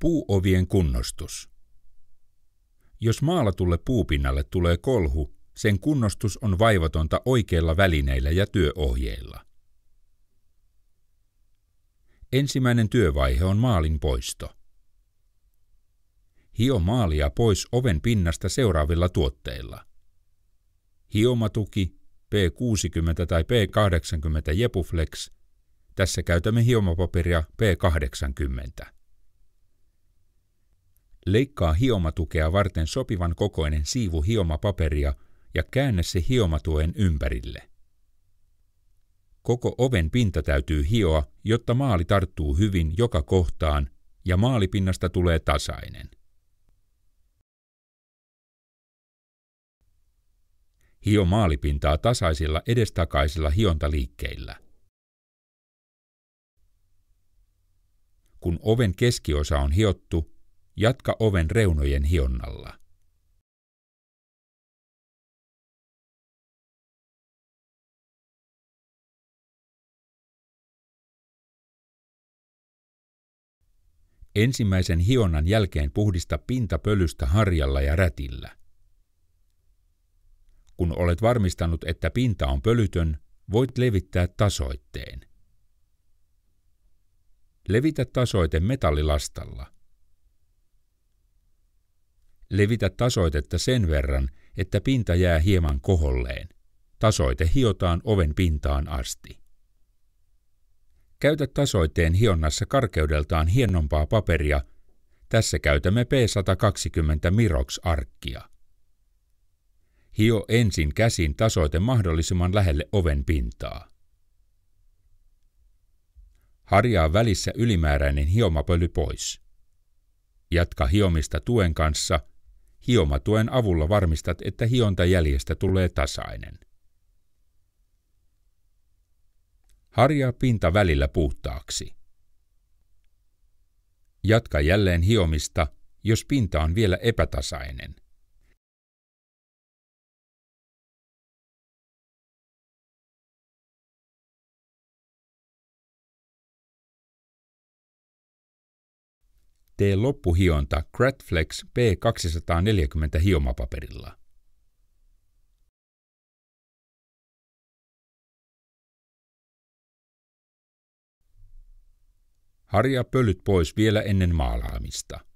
Puuovien kunnostus. Jos maalatulle puupinnalle tulee kolhu, sen kunnostus on vaivatonta oikeilla välineillä ja työohjeilla. Ensimmäinen työvaihe on maalin poisto. Hio maalia pois oven pinnasta seuraavilla tuotteilla. Hiomatuki, P60 tai P80 Jepuflex. Tässä käytämme hiomapaperia P80. Leikkaa hiomatukea varten sopivan kokoinen siivu hiomapaperia ja käännä se hiomatuen ympärille. Koko oven pinta täytyy hioa, jotta maali tarttuu hyvin joka kohtaan ja maalipinnasta tulee tasainen. Hio maalipintaa tasaisilla edestakaisilla hiontaliikkeillä. Kun oven keskiosa on hiottu, Jatka oven reunojen hionnalla. Ensimmäisen hionnan jälkeen puhdista pinta pölystä harjalla ja rätillä. Kun olet varmistanut, että pinta on pölytön, voit levittää tasoitteen. Levitä tasoite metallilastalla. Levitä tasoitetta sen verran, että pinta jää hieman koholleen. Tasoite hiotaan oven pintaan asti. Käytä tasoitteen hionnassa karkeudeltaan hienompaa paperia. Tässä käytämme P120 Mirox-arkkia. Hio ensin käsin tasoite mahdollisimman lähelle oven pintaa. Harjaa välissä ylimääräinen hiomapöly pois. Jatka hiomista tuen kanssa – Hiomatuen avulla varmistat, että hionta jäljestä tulee tasainen. Harjaa pinta välillä puhtaaksi. Jatka jälleen hiomista, jos pinta on vielä epätasainen – Tee loppuhionta Gratflex P240 hiomapaperilla. Harja pölyt pois vielä ennen maalaamista.